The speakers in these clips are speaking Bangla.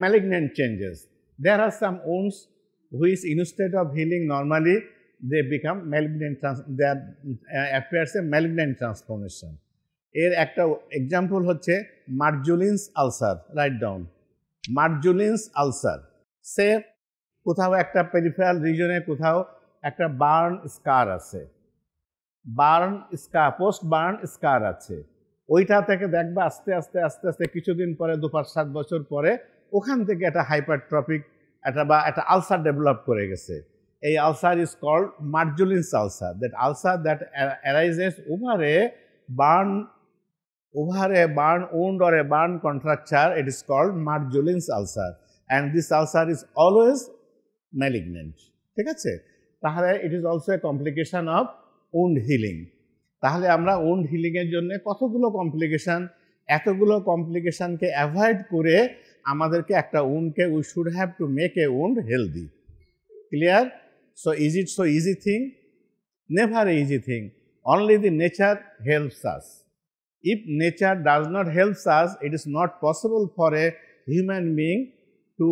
malignant changes. There are some wounds which instead of healing normally, they become malignant, there uh, appears a malignant transformation. এর একটা এক্সাম্পল হচ্ছে Marjolin's ulcer write down Marjolin's ulcer সে কোথাও একটা পেরিফেরাল রিজনে কোথাও একটা বার্ন স্কার আছে burn scar post burn scar আছে ওইটা থেকে দেখবা আস্তে আস্তে আস্তে আস্তে কিছুদিন পরে দু পাঁচ সাত বছর পরে ওখান থেকে একটা হাইপারট্রপিক একটা বা একটা আলসার ডেভেলপ করে গেছে এই ulcer is called Marjolin's ulcer that ulcer that arises over a burn over a burn wound or a burn contracture it is called Marjolin's ulcer and this ulcer is always malignant ঠিক আছে তাহলে it is also a complication of wound healing তাহলে আমরা উন্ড হিলিংয়ের জন্য কতগুলো কমপ্লিকেশান এতগুলো কমপ্লিকেশানকে অ্যাভয়েড করে আমাদেরকে একটা উনকে we should have to make a wound healthy. Clear? So is it so easy thing never easy thing only the nature helps us if nature does not helps us, it is not possible for a human being to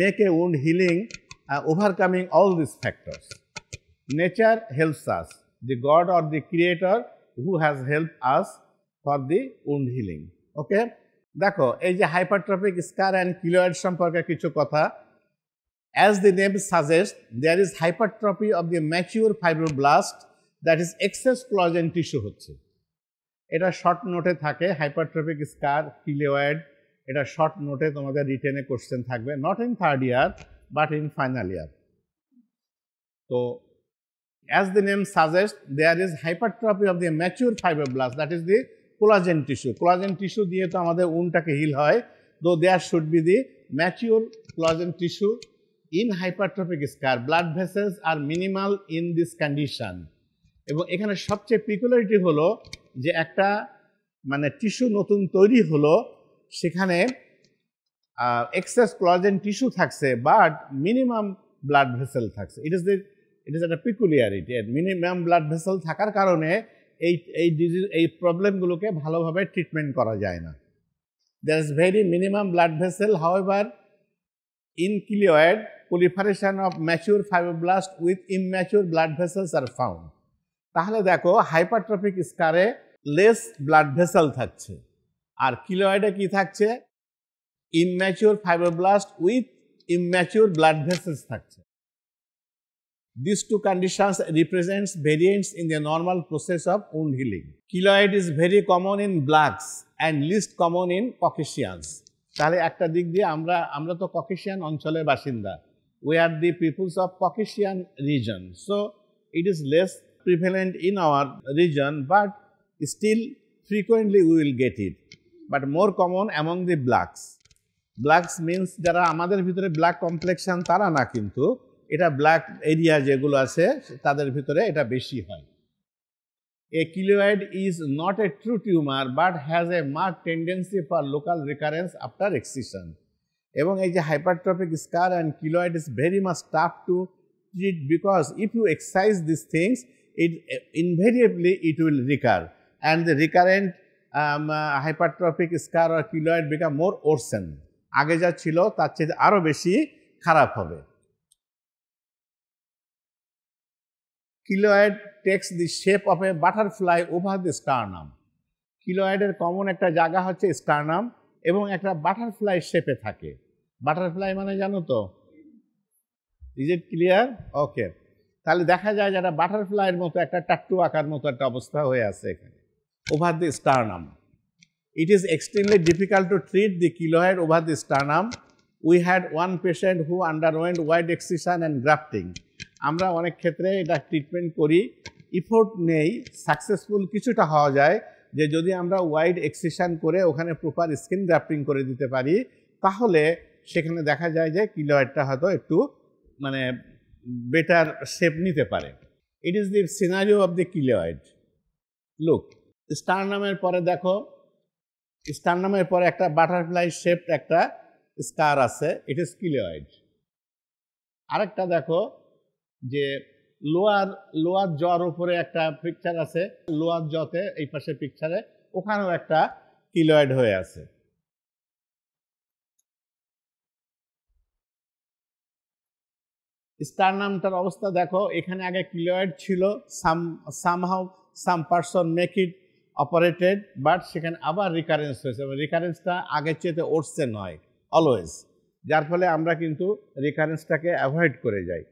make a wound healing uh, overcoming all these factors. Nature helps us, the God or the creator who has helped us for the wound healing. Okay. দেখো এই যে হাইপারট্রপিক স্কার অ্যান্ড কিলোয়েড সম্পর্কে কিছু কথা as the name suggest there is hypertrophy of the mature fibroblast that is excess collagen tissue হচ্ছে এটা শর্ট নোটে থাকে হাইপারট্রপিক স্কার কিলোয়েড এটা শর্ট নোটে তোমাদের রিটেনে কোশ্চেন থাকবে not in third year but in final year তো as name suggest there is hypertrophy of of the mature blast that is the collagen tissue collagen tissue দিয়ে তো আমাদের উনটাকে হিল হয় though there should be the mature collagen tissue in hypertrophic scar blood vessels are minimal in this condition এবং এখানে সবচেয়ে পিকুলারিটি হলো যে একটা মানে টিস্যু নতুন তৈরি হলো সেখানে এক্সেস কোলাজেন টিস্যু থাকছে বাট মিনিমাম ব্লাড ভেসেল থাকছে it is the it is একটা পিকুলিয়ারিটি মিনিমাম ব্লাড ভেসেল থাকার কারণে এই এই ডিজিজ এই প্রবলেমগুলোকে ভালোভাবে ট্রিটমেন্ট করা যায় না there is very minimum blood vessel however in keloid keloid of of fibroblast with with blood vessels are found তাহলে দেখো হাইপারট্রফিক স্কারে লেস ব্লাড ভেসেল থাকছে আর কিলোয়েডে কি থাকছে immature fibroblast with immature blood vessels থাকছে These two conditions represents variants in the normal process of wound healing. Keloid is very common in blacks and least common in Caucasians. তাহলে একটা দিক দিয়ে আমরা আমরা তো ককেশিয়ান অঞ্চলের বাসিন্দা we are the peoples of Caucasian region so it is less prevalent in our region but still frequently we will get it but more common among the blacks blacks means যারা আমাদের ভিতরে ব্ল্যাক কমপ্লেকশন তারা না কিন্তু এটা ব্ল্যাক এরিয়া যেগুলো আছে তাদের ভিতরে এটা বেশি হয় a keloid is not a true tumour but has a mark tendency for local recurrence after excision এবং এই যে hypertrophic scar and keloid is very much tough to treat because if you exercise this things it invariably it will recur and the recurrent hypertrophic scar or keloid become more worsen আগে যা ছিল তার চেয়ে আরও বেশি খারাপ হবে keloid takes the shape of A butterfly over the sternum কিলোয়েডের কমন একটা জায়গা হচ্ছে স্টারনাম এবং একটা বাটারফ্লাই শেপে থাকে বাটারফ্লাই মানে জানো তো ইজ ইট ক্লিয়ার ওকে তাহলে দেখা যায় যারা বাটারফ্লাইয়ের মতো একটা টাট্টু আঁকার মতো একটা অবস্থা হয়ে আছে এখানে over the sternum it is extremely difficult to treat the keloid over the sternum we had one patient who underwent wide excision and grafting আমরা অনেক ক্ষেত্রে এটা ট্রিটমেন্ট করি ইফোর্ট নেই সাকসেসফুল কিছুটা হওয়া যায় যে যদি আমরা ওয়াইড এক্সিশন করে ওখানে প্রপার স্কিন গ্রাফটিং করে দিতে পারি তাহলে সেখানে দেখা যায় যে কিলোয়ারটা হয়তো একটু মানে বেটার শেপ নিতে পারে it is the scenario of the keloid look স্টার নামের পরে দেখো স্টার নামের পরে একটা বাটারফ্লাই শেপ একটা স্কার আছে ইট ইজ কিলোয়েড আরেকটা দেখো যে লোয়ার লোয়ার জ্বর উপরে একটা পিকচার আছে লোয়ার জতে এই পাশে পিকচারে ওখানেও একটা কিলয়েড হয়ে আছে স্টার নামটার অবস্থা দেখো এখানে আগে কিলয়েড ছিল some somehow some person make it operated but সেখানে আবার রিকারেন্স হয়েছে রিকারেন্সটা আগের চেয়েতে ওরসে নয় অলওয়েজ যার ফলে আমরা কিন্তু রিকারেন্সটাকে অ্যাভয়েড করে যাই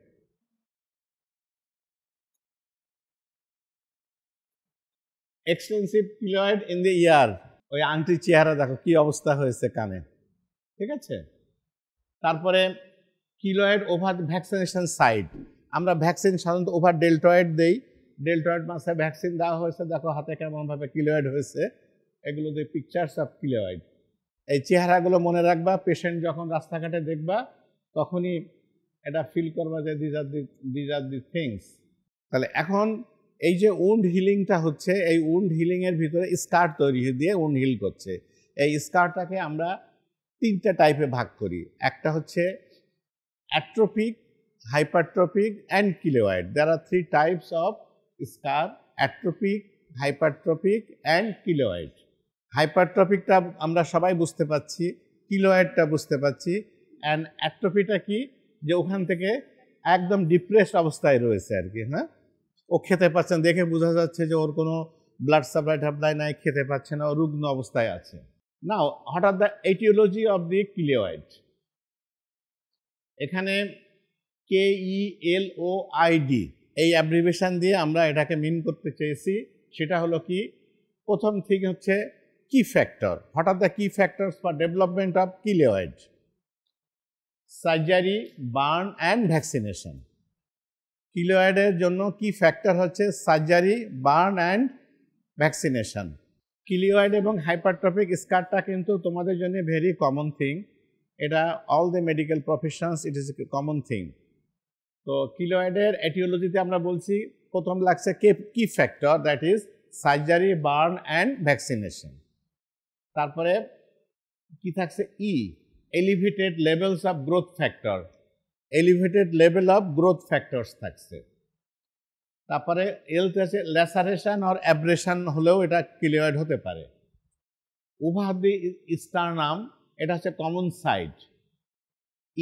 extensive period in the ear ওই আংটির চেহারা দেখো কি অবস্থা হয়েছে কানে ঠিক আছে তারপরে কিলয়েড ওভার ভ্যাকসিনেশন সাইট আমরা ভ্যাকসিন সাধারণত ওভার ডেল্টয়েড দেই ডেল্টয়েড মাসে ভ্যাকসিন দেওয়া হয়েছে দেখো হাতে কেমনভাবে কিলয়েড হয়েছে এগুলো দিয়ে পিকচার্স অফ কিলয়েড এই চেহারাগুলো মনে রাখবা পেশেন্ট যখন রাস্তাঘাটে দেখবা তখনই এটা ফিল করবা যে these are the these are the things তাহলে এখন এই যে উন্ড হিলিংটা হচ্ছে এই উন্ড হিলিংয়ের ভিতরে স্কার তৈরি দিয়ে উন্ড হিল করছে এই স্কারটাকে আমরা তিনটা টাইপে ভাগ করি একটা হচ্ছে atrophic hypertrophic and keloid there are three types of scar atrophic hypertrophic and keloid হাইপারট্রপিকটা আমরা সবাই বুঝতে পাচ্ছি কিলোয়েডটা বুঝতে পাচ্ছি অ্যান্ড অ্যাট্রোপিটা কি যে ওখান থেকে একদম ডিপ্রেসড অবস্থায় রয়েছে আর কি হ্যাঁ ও খেতে পাচ্ছেন দেখে বোঝা যাচ্ছে যে ওর কোনো ব্লাড সাপ্লাই টাপ্লাই নাই খেতে পাচ্ছে না ও রুগ্ন অবস্থায় আছে না হঠাৎ the aetiology of the keloid এখানে কে ই এল ও আই ডি এই অ্যাব্রিভেশন দিয়ে আমরা এটাকে মিন করতে চেয়েছি সেটা হলো কি প্রথম থিং হচ্ছে কি ফ্যাক্টর হঠাৎ দ্য কি factors for development of keloid surgery burn and vaccination কিলোয়েডের জন্য কি ফ্যাক্টর হচ্ছে surgery burn and vaccination keloid এবং হাইপারট্রপিক স্কারটা কিন্তু তোমাদের জন্য ভেরি কমন থিং এটা all the medical professions it is a common thing তো কিলোয়েডের এটিওলজিতে আমরা বলছি প্রথম লাগছে কে কি factor that is surgery burn and vaccination তারপরে কি থাকছে ই elevated levels of growth factor elevated level of growth factors থাকছে তারপরে এলতে আছে ল্যাসারেশন আর অ্যাব্রেশন হলেও এটা ক্লিয়ার্ড হতে পারে স্টার স্টারনাম এটা হচ্ছে common site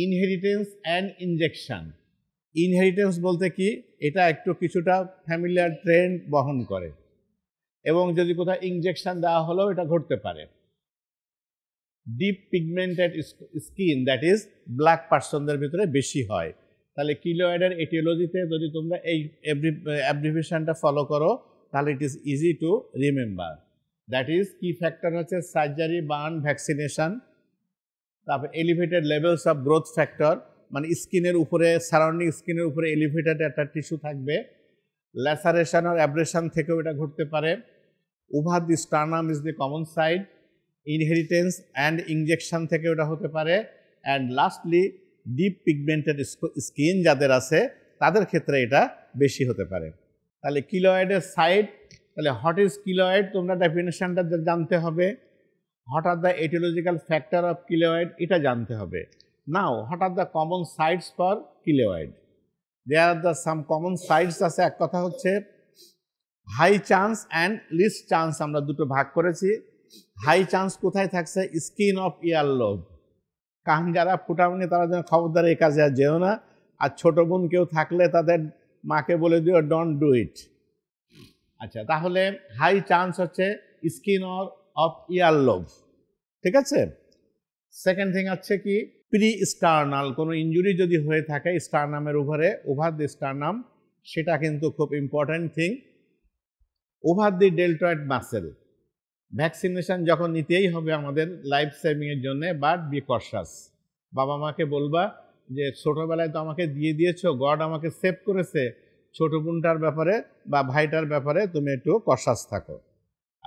inheritance and injection inheritance বলতে কি এটা একটু কিছুটা ফ্যামিলিয়ার ট্রেন্ড বহন করে এবং যদি কোথাও ইনজেকশন দেওয়া হলেও এটা ঘটতে পারে deep pigmented skin that is black পার্সনদের ভিতরে বেশি হয় তাহলে কিলোয়েডের এটিওলজিতে যদি তোমরা এই অ্যাব্রিভেশনটা ফলো করো তাহলে it is easy to remember that is কি ফ্যাক্টর হচ্ছে সার্জারি বার্ন ভ্যাকসিনেশান তারপর elevated levels of growth factor মানে স্কিনের উপরে সারাউন্ডিং স্কিনের উপরে এলিভেটেড একটা টিস্যু থাকবে ল্যাসারেশন আর অ্যাব্রেশন থেকেও এটা ঘটতে পারে over the sternum is the common site inheritance and injection থেকে ওটা হতে পারে and lastly deep pigmented skin যাদের আছে তাদের ক্ষেত্রে এটা বেশি হতে পারে তাহলে কিলোয়েডের সাইড তাহলে হট ইজ কিলোয়েড তোমরা ডেফিনেশানটা জানতে হবে what are the aetiological factor of keloid এটা জানতে হবে now what are the common sites for keloid there are the some common sites আছে এক কথা হচ্ছে high chance and least chance আমরা দুটো ভাগ করেছি হাই চান্স কোথায় থাকছে স্কিন অফ ইয়ার লোভ কান যারা ফুটামনি তারা যেন খবরদার এই কাজে আর যেও না আর ছোট বোন কেউ থাকলে তাদের মাকে বলে দিও ডোন্ট ডু ইট আচ্ছা তাহলে হাই চান্স হচ্ছে স্কিন অফ ইয়ার লোভ ঠিক আছে সেকেন্ড থিং হচ্ছে কি প্রি স্টার্নাল কোনো ইঞ্জুরি যদি হয়ে থাকে স্টারনামের ওভারে ওভার দি স্টারনাম সেটা কিন্তু খুব important thing over the deltoid muscle vaccination যখন নিতেই হবে আমাদের লাইফ সেভিংয়ের জন্য বাট বি কশাস বাবা মাকে বলবা যে ছোটোবেলায় তো আমাকে দিয়ে দিয়েছো গড আমাকে সেভ করেছে ছোটো বোনটার ব্যাপারে বা ভাইটার ব্যাপারে তুমি একটু কশাস থাকো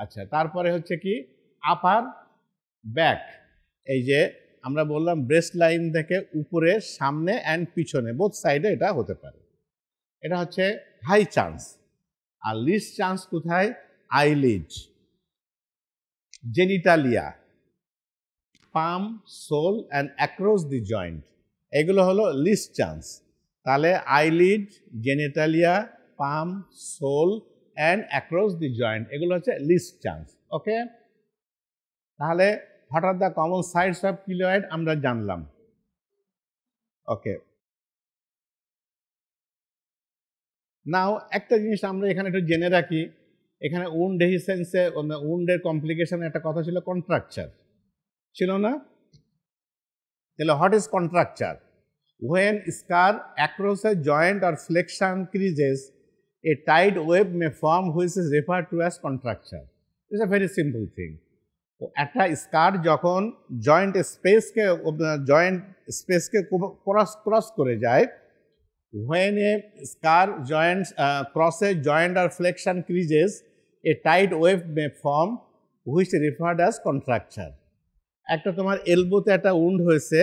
আচ্ছা তারপরে হচ্ছে কি আপার ব্যাক এই যে আমরা বললাম ব্রেস্ট লাইন থেকে উপরে সামনে অ্যান্ড পিছনে বোধ সাইডে এটা হতে পারে এটা হচ্ছে হাই চান্স আর লিস্ট চান্স কোথায় eyelid genitalia palm sole and across the joint এগুলো হলো লিস্ট চান্স তাহলে eyelid genitalia palm sole and across the joint এগুলো হচ্ছে লিস্ট চান্স ওকে তাহলে হঠাৎ the common sites of keloid আমরা জানলাম ওকে নাও একটা জিনিস আমরা এখানে একটু জেনে রাখি এখানে উন ডেহিসেন্সে উন্ডের কমপ্লিকেশন একটা কথা ছিল কন্ট্রাকচার ছিল না তাহলে what is contracture when scar across a joint or flexion creases tight web may form form which refer to to as contracture. It's very simple thing তো একটা স্কার যখন জয়েন্ট স্পেসকে জয়েন্ট স্পেসকে ক্রস ক্রস করে যায় হোয়েন এ স্কার জয়েন্ট ক্রসে joint or flexion creases a tight wave may form which referred as contracture. একটা তোমার এলবোতে একটা উন্ড হয়েছে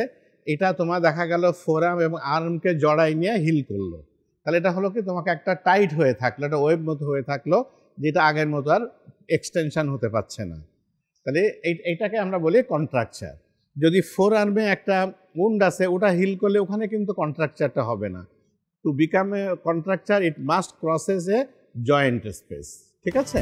এটা তোমার দেখা গেল ফোরাম এবং আর্মকে জড়াই নিয়ে হিল করলো তাহলে এটা হলো কি তোমাকে একটা টাইট হয়ে থাকলো একটা ওয়েব মতো হয়ে থাকলো যেটা আগের মতো আর এক্সটেনশন হতে পারছে না তাহলে এইটাকে আমরা বলি কন্ট্রাকচার যদি ফোর আর্মে একটা উন্ড আছে ওটা হিল করলে ওখানে কিন্তু কন্ট্রাকচারটা হবে না to become a contracture it must crosses a joint space ঠিক আছে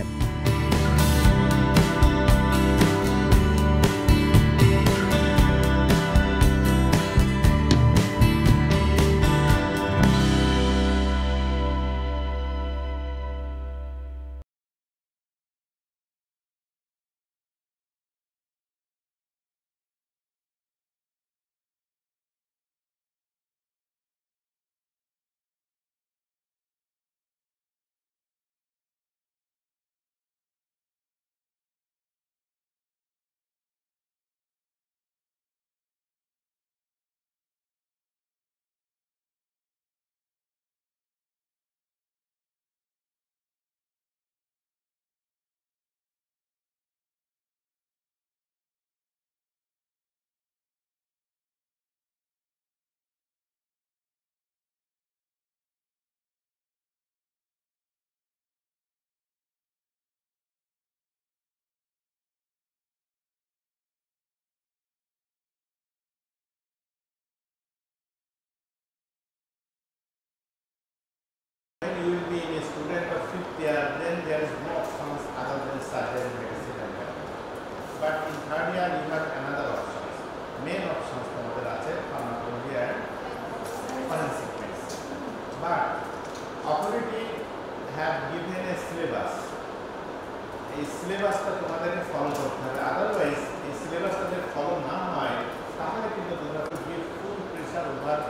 এই সিলেবাসটা তোমাদেরকে ফলো করতে হবে আদারওয়াইজ এই সিলেবাসটা ফলো না হয় তাহলে কিন্তু তোমরা গিয়ে full pressure over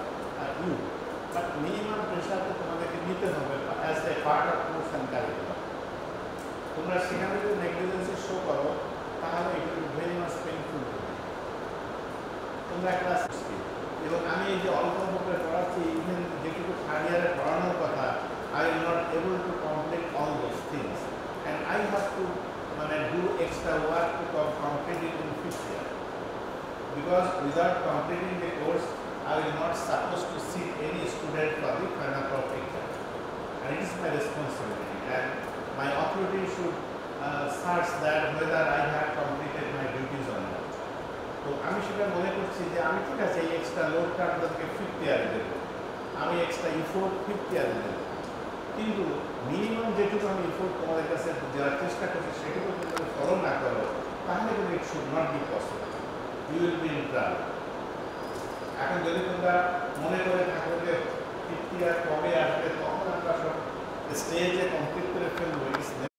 you but minimum pressure তো তোমাদেরকে নিতে হবে as a part of course and curriculum তোমরা সেখানে যদি নেগলিজেন্সি শো করো তাহলে ভেরি তোমরা ক্লাস এবং আমি এই যে অল্প করে পড়াচ্ছি ইভেন যেটুকু থার্ড ইয়ারে পড়ানোর কথা I am not able to complete all thing to মানে do extra work to complete it in fifth year. Because without completing the course, I will not supposed to see any student for the final project. And it is my responsibility. And my authority should uh, search that whether I have completed my duties or not. তো আমি সেটা মনে করছি যে আমি ঠিক আছে এই এক্সট্রা লোডটা আপনাদেরকে ফিফথ ইয়ারে দেবো আমি এক্সট্রা ইফোর্ট ফিফথ ইয়ারে দেবো কিন্তু মিনিমাম যেটুকু আমি তোমাদের কাছে যারা চেষ্টা করছে সেগুলো যদি তুমি ফলো না করো তাহলে কিন্তু it should not be possible you will এখন যদি তোমরা মনে করে থাকো যে কবে আসবে তখন আমরা সব স্টেজে কমপ্লিট করে ফেলবো